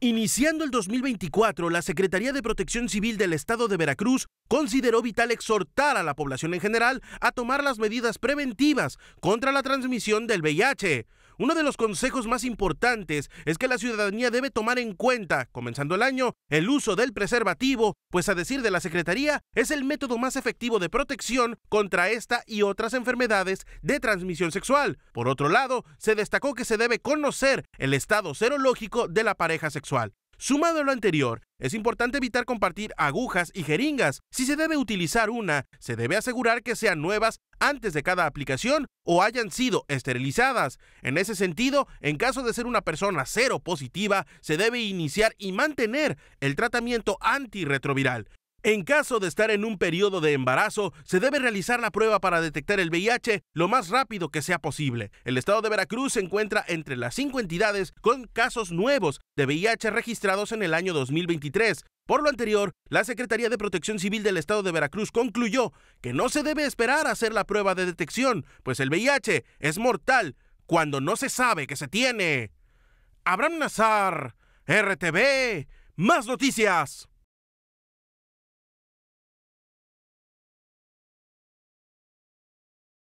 Iniciando el 2024, la Secretaría de Protección Civil del Estado de Veracruz consideró vital exhortar a la población en general a tomar las medidas preventivas contra la transmisión del VIH. Uno de los consejos más importantes es que la ciudadanía debe tomar en cuenta, comenzando el año, el uso del preservativo, pues a decir de la Secretaría es el método más efectivo de protección contra esta y otras enfermedades de transmisión sexual. Por otro lado, se destacó que se debe conocer el estado serológico de la pareja sexual. Sumado a lo anterior, es importante evitar compartir agujas y jeringas. Si se debe utilizar una, se debe asegurar que sean nuevas antes de cada aplicación o hayan sido esterilizadas. En ese sentido, en caso de ser una persona cero positiva, se debe iniciar y mantener el tratamiento antirretroviral. En caso de estar en un periodo de embarazo, se debe realizar la prueba para detectar el VIH lo más rápido que sea posible. El estado de Veracruz se encuentra entre las cinco entidades con casos nuevos de VIH registrados en el año 2023. Por lo anterior, la Secretaría de Protección Civil del Estado de Veracruz concluyó que no se debe esperar a hacer la prueba de detección, pues el VIH es mortal cuando no se sabe que se tiene. Abraham Nazar, RTV, más noticias.